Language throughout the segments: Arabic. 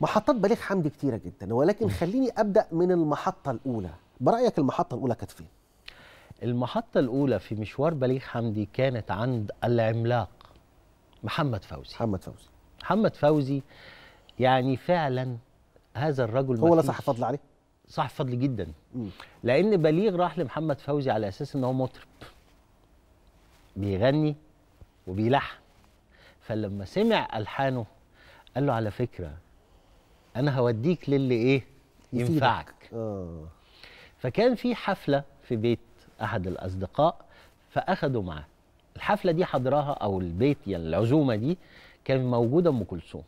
محطات بليغ حمدي كتيره جدا ولكن خليني ابدا من المحطه الاولى برايك المحطه الاولى كانت فين المحطه الاولى في مشوار بليغ حمدي كانت عند العملاق محمد فوزي محمد فوزي محمد فوزي يعني فعلا هذا الرجل هو لا صح فضل عليه صح فضل جدا م. لان بليغ راح لمحمد فوزي على اساس ان هو مطرب بيغني وبيلحن فلما سمع الحانه قال له على فكره انا هوديك للي ايه ينفعك اه فكان في حفله في بيت احد الاصدقاء فاخدوا معاه الحفله دي حضرها او البيت يعني العزومه دي كان موجوده ام كلثوم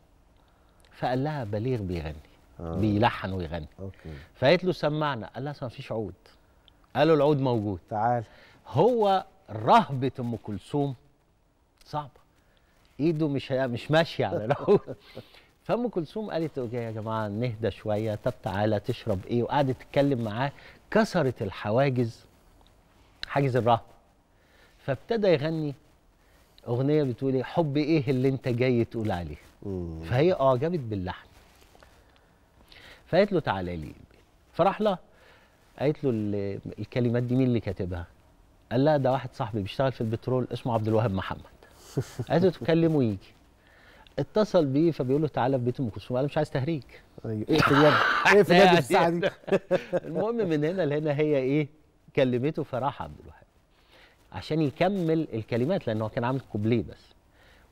فقال لها بليغ بيغني آه. بيلحن ويغني أوكي. فقالت له سمعنا قال لها ما فيش عود قالوا العود موجود تعال هو رهبه ام كلثوم صعبه ايده مش مش ماشيه على العود فام كلثوم قالت يا جماعه نهدى شويه طب تعالى تشرب ايه وقعدت تتكلم معاه كسرت الحواجز حاجز الرهبه فابتدى يغني اغنيه بتقول ايه حب ايه اللي انت جاي تقول عليه فهي اعجبت آه باللحن فقالت له تعالى لي فراح لها قالت له الكلمات دي مين اللي كاتبها قال لها ده واحد صاحبي بيشتغل في البترول اسمه عبد الوهاب محمد قالت له تكلمه يجي اتصل بيه فبيقول له تعالى في بيت ام كلثوم قال مش عايز تهريج ايوه اقفل يا ايه اقفل يا الساعه دي المهم من هنا لهنا هي ايه كلمته فراح عبد الوهاب عشان يكمل الكلمات لان هو كان عامل كوبليه بس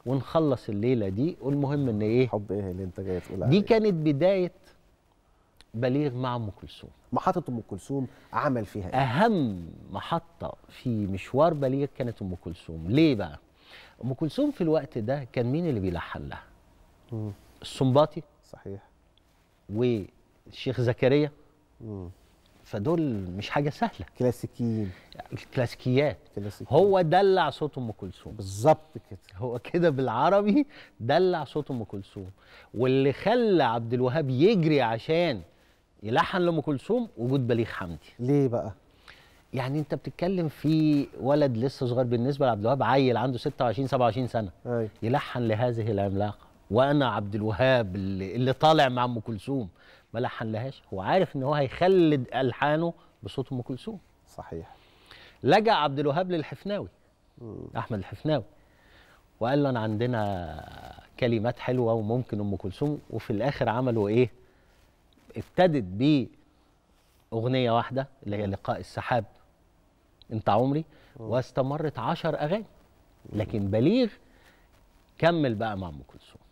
ونخلص الليله دي والمهم ان ايه حب ايه اللي انت جاي تقول عليه دي كانت بدايه بليغ مع ام كلثوم محطه ام كلثوم عمل فيها ايه؟ اهم محطه في مشوار بليغ كانت ام كلثوم ليه بقى ام كلثوم في الوقت ده كان مين اللي بيلحن لها؟ السنباطي صحيح والشيخ زكريا فدول مش حاجه سهله كلاسيكيين كلاسيكيات كلاسيكيين. هو دلع صوت ام كلثوم بالظبط كده هو كده بالعربي دلع صوت ام كلثوم واللي خلى عبد الوهاب يجري عشان يلحن لام كلثوم وجود بليغ حمدي ليه بقى يعني انت بتتكلم في ولد لسه صغير بالنسبه لعبد الوهاب عيل عنده 26 27 سنه أي. يلحن لهذه العملاقه وانا عبد الوهاب اللي, اللي طالع مع ام كلثوم ما لحن لهاش هو عارف ان هو هيخلد الحانه بصوت ام كلثوم صحيح لجا عبد الوهاب للحفناوي م. احمد الحفناوي وقال له انا عندنا كلمات حلوه وممكن ام كلثوم وفي الاخر عملوا ايه ابتدت ب اغنيه واحده اللي هي لقاء السحاب انت عمري واستمرت عشر اغاني لكن بليغ كمل بقى مع ام كلثوم